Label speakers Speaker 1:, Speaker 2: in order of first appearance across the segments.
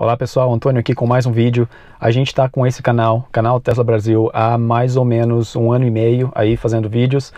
Speaker 1: Olá pessoal, Antônio aqui com mais um vídeo. A gente está com esse canal, canal Tesla Brasil, há mais ou menos um ano e meio aí fazendo vídeos.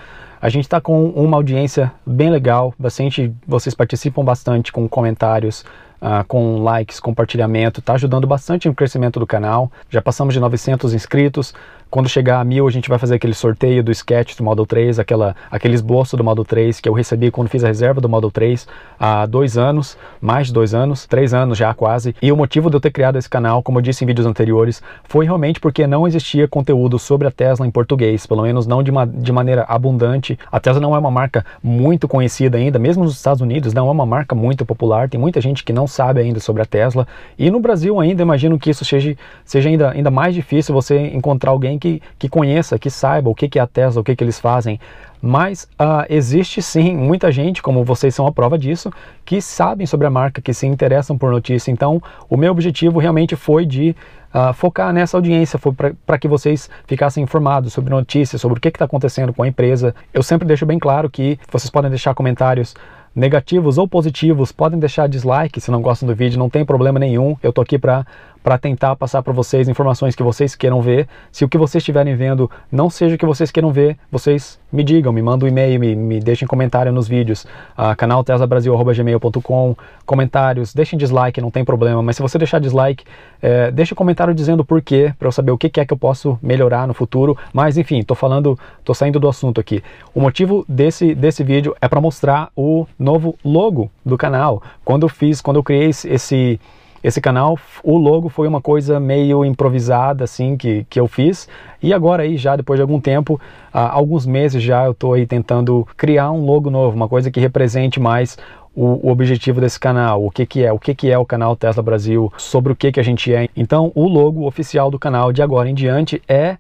Speaker 1: A gente está com uma audiência bem legal, bastante, vocês participam bastante com comentários, uh, com likes, compartilhamento, está ajudando bastante no crescimento do canal. Já passamos de 900 inscritos. Quando chegar a mil, a gente vai fazer aquele sorteio do sketch do Model 3, aquela, aquele esboço do Model 3 que eu recebi quando fiz a reserva do Model 3 há dois anos, mais de dois anos, três anos já quase. E o motivo de eu ter criado esse canal, como eu disse em vídeos anteriores, foi realmente porque não existia conteúdo sobre a Tesla em português, pelo menos não de, de maneira abundante forte. A Tesla não é uma marca muito conhecida ainda, mesmo nos Estados Unidos, não é uma marca muito popular. Tem muita gente que não sabe ainda sobre a Tesla. E no Brasil ainda, imagino que isso seja, seja ainda, ainda mais difícil você encontrar alguém que, que conheça, que saiba o que, que é a Tesla, o que, que eles fazem. Mas uh, existe sim muita gente, como vocês são a prova disso, que sabem sobre a marca, que se interessam por notícia. Então, o meu objetivo realmente foi de uh, focar nessa audiência, foi para que vocês ficassem informados sobre notícias, sobre o que está acontecendo com a empresa. Eu sempre deixo bem claro que vocês podem deixar comentários negativos ou positivos, podem deixar dislike se não gostam do vídeo, não tem problema nenhum. Eu tô aqui para para tentar passar para vocês informações que vocês queiram ver. Se o que vocês estiverem vendo não seja o que vocês queiram ver, vocês me digam, me mandam um e-mail, me, me deixem comentário nos vídeos, uh, ah, canal teslabrasil.gmail.com, comentários, deixem dislike, não tem problema, mas se você deixar dislike, é, deixe um comentário dizendo por quê, para eu saber o que, que é que eu posso melhorar no futuro, mas enfim, estou falando, estou saindo do assunto aqui. O motivo desse, desse vídeo é para mostrar o novo logo do canal. Quando eu fiz, quando eu criei esse esse canal, o logo foi uma coisa meio improvisada, assim, que, que eu fiz. E agora aí, já depois de algum tempo, há alguns meses já, eu estou aí tentando criar um logo novo, uma coisa que represente mais o, objetivo desse canal, o que, que é, o que, que é o canal Tesla Brasil, sobre o que, que a gente é. Então, o logo oficial do canal de agora em diante é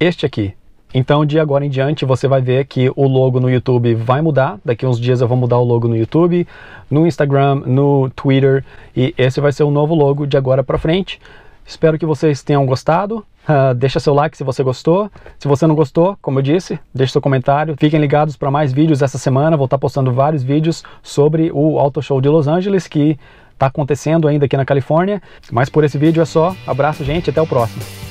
Speaker 1: este aqui. Então, de agora em diante, você vai ver que o logo no YouTube vai mudar. Daqui uns dias eu vou mudar o logo no YouTube, no Instagram, no Twitter. E esse vai ser o novo logo de agora para frente. Espero que vocês tenham gostado. Uh, deixa seu like se você gostou. Se você não gostou, como eu disse, deixe seu comentário. Fiquem ligados para mais vídeos essa semana. Vou estar tá postando vários vídeos sobre o Auto Show de Los Angeles, que está acontecendo ainda aqui na Califórnia. Mas por esse vídeo é só. Abraço, gente. Até o próximo.